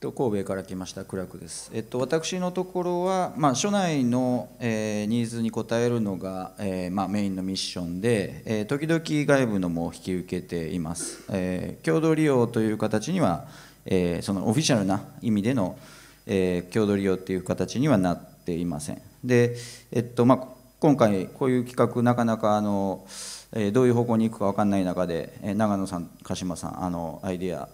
神戸から来ましたクラクです、えっと、私のところは、まあ、署内の、えー、ニーズに応えるのが、えー、まあ、メインのミッションで、えー、時々外部のも引き受けています、え共同利用という形には、えそのオフィシャルな意味での、え共同利用という形にはなっていませんで、えっとまあ、今回こういう企画なかなかあの、えどういう方向に行くか分かんない中で、え長野さん鹿島さんあのアイデア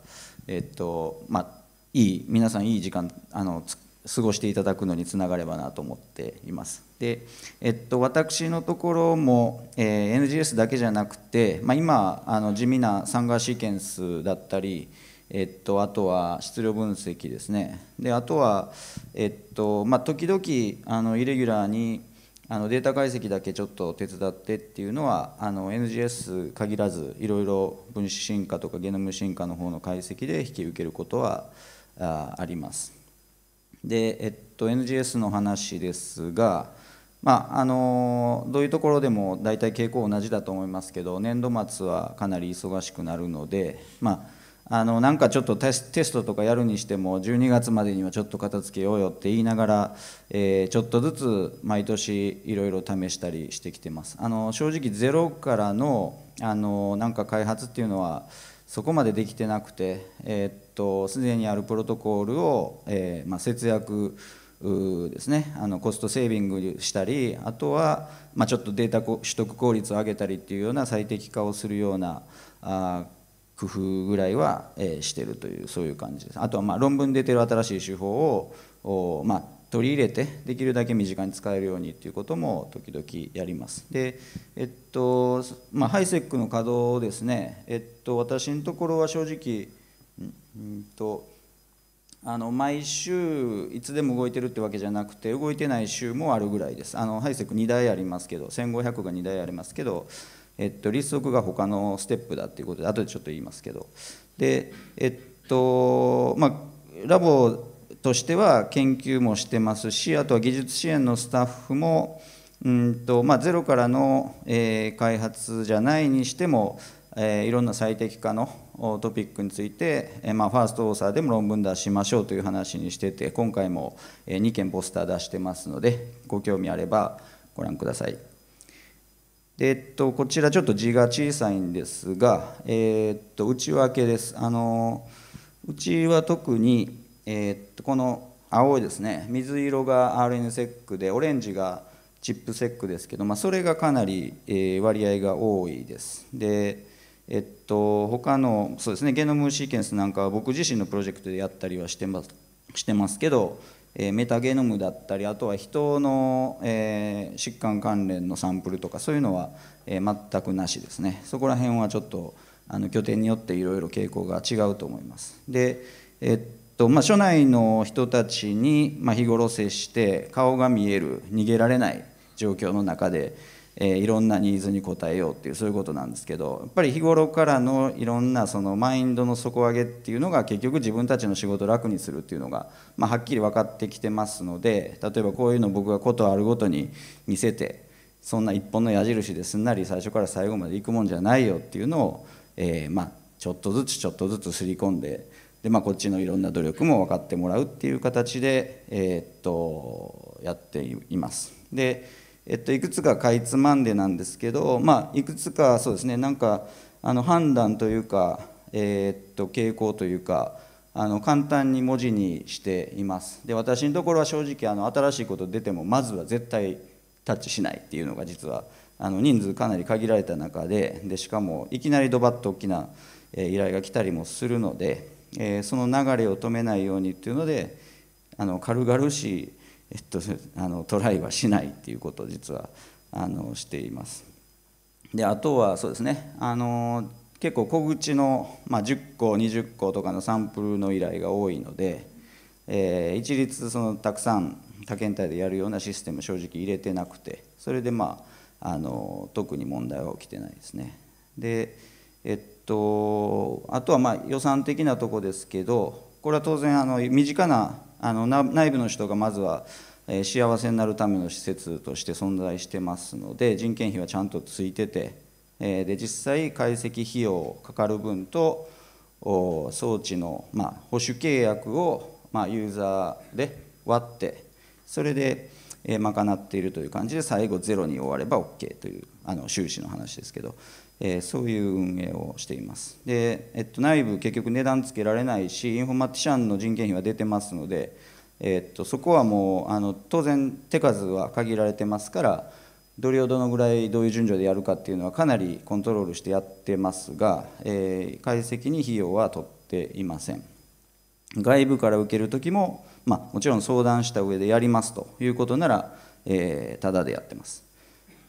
えっとまあいい皆さんいい時間あの過ごしていただくのにつながればなと思っています。で、えっと、私のところも、えー、NGS だけじゃなくて、まあ、今あの地味なサンガーシーケンスだったり、えっと、あとは質量分析ですねであとは、えっとまあ、時々あのイレギュラーにあのデータ解析だけちょっと手伝ってっていうのはあの NGS 限らずいろいろ分子進化とかゲノム進化の方の解析で引き受けることはあります。で、えっと、NGS の話ですが、まあ、あのどういうところでも大体傾向同じだと思いますけど年度末はかなり忙しくなるので、まあ、あのなんかちょっとテストとかやるにしても12月までにはちょっと片付けようよって言いながら、えー、ちょっとずつ毎年いろいろ試したりしてきてます。あの正直ゼロからのあのなんか開発っていうのはそこまでできてなくて、えー、っとすでにあるプロトコルを、えー、まあ、節約ですねあのコストセービングしたりあとは、まあ、ちょっとデータ取得効率を上げたりっていうような最適化をするようなあ工夫ぐらいは、えー、してるというそういう感じですあとはまあ論文に出てる新しい手法をまあ取り入れてできるだけ身近に使えるようにということも時々やります。で、えっとまあ、ハイセックの稼働をですね、えっと、私のところは正直、うんとあの毎週いつでも動いてるってわけじゃなくて動いてない週もあるぐらいですあのハイセック2台ありますけど1500が2台ありますけど、えっと、立足が他のステップだっていうことで後でちょっと言いますけどでえっとまあラボとしては研究もしてますしあとは技術支援のスタッフもうんと、まあ、ゼロからの、え開発じゃないにしても、えいろんな最適化のトピックについて、えまあ、ファーストオーサーでも論文出しましょうという話にしてて今回も、え2件ポスター出してますのでご興味あればご覧ください。でえっと、こちらちょっと字が小さいんですが、えっと内訳です。あのちは特にえー、っとこの青いですね水色が RN セックでオレンジがチップセックですけど、まあ、それがかなり、えー、割合が多いです。でえっと他のそうですねゲノムシーケンスなんかは僕自身のプロジェクトでやったりはしてますしてますけど、えー、メタゲノムだったりあとは人の、えー、疾患関連のサンプルとかそういうのは、えー、全くなしですねそこら辺はちょっとあの拠点によっていろいろ傾向が違うと思います。でえっとまあ、署内の人たちに、まあ、日頃接して顔が見える逃げられない状況の中で、えいろんなニーズに応えようっていうそういうことなんですけどやっぱり日頃からのいろんなそのマインドの底上げっていうのが結局自分たちの仕事を楽にするっていうのが、まあ、はっきり分かってきてますので例えばこういうの僕がことあるごとに見せてそんな一本の矢印ですんなり最初から最後までいくもんじゃないよっていうのを、えー、まあちょっとずつちょっとずつ刷り込んでで、まあ、こっちのいろんな努力も分かってもらうっていう形で、えー、っとやっています。で、えっと、いくつかかいつまんでなんですけど、まあ、いくつかそうですねなんかあの判断というか、えー、っと傾向というかあの簡単に文字にしています。で私のところは正直あの新しいこと出てもまずは絶対タッチしないっていうのが実はあの人数かなり限られた中ででしかもいきなりドバッと大きな依頼が来たりもするのでえー、その流れを止めないようにっていうのであの軽々しい、えっと、あのトライはしないっていうことを実はあのしています。であとはそうですねあの結構小口の、まあ、10個20個とかのサンプルの依頼が多いので、えー、一律そのたくさん他県体でやるようなシステム正直入れてなくてそれでまああの特に問題は起きてないですね。でえっと、あとはま予算的なとこですけどこれは当然あの身近なあの内部の人がまずは幸せになるための施設として存在してますので人件費はちゃんとついててで実際解析費用かかる分と装置の、まあ、保守契約を、まあ、ユーザーで割ってそれで賄っているという感じで最後ゼロに終われば OK というあの収支の話ですけどえー、そういう運営をしていますで、えっと、内部結局値段つけられないしインフォマティシャンの人件費は出てますので、えっと、そこはもうあの当然手数は限られてますからどれをどのぐらいどういう順序でやるかっていうのはかなりコントロールしてやってますが、えー、解析に費用は取っていません外部から受ける時も、まあ、もちろん相談した上でやりますということなら、えー、ただでやってます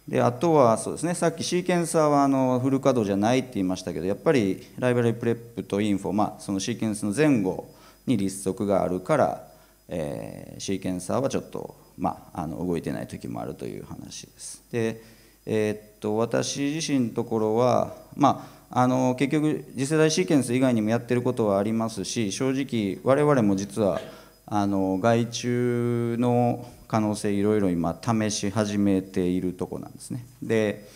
であとはそうですねさっきシーケンサーはあのフル稼働じゃないって言いましたけどやっぱりライブラリプレップとインフォ、まあ、そのシーケンスの前後に立足があるから、えー、シーケンサーはちょっと、まあ、あの動いてない時もあるという話です。でえー、っと私自身のところは、まあ、あの結局次世代シーケンス以外にもやってることはありますし正直我々も実はあの外注の可能性いろいろ今試し始めているとこなんですね。で、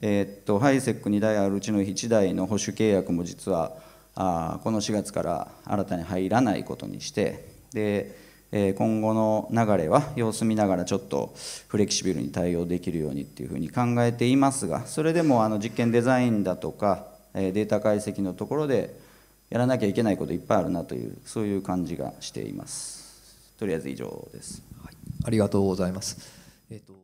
えー、っとハイセック2台あるうちの1台の保守契約も実はあこの4月から新たに入らないことにしてで、えー、今後の流れは様子見ながらちょっとフレキシブルに対応できるようにっていうふうに考えていますがそれでもあの実験デザインだとか、えー、データ解析のところでやらなきゃいけないこといっぱいあるなというそういう感じがしています。とりあえず以上です。ありがとうございます。えっと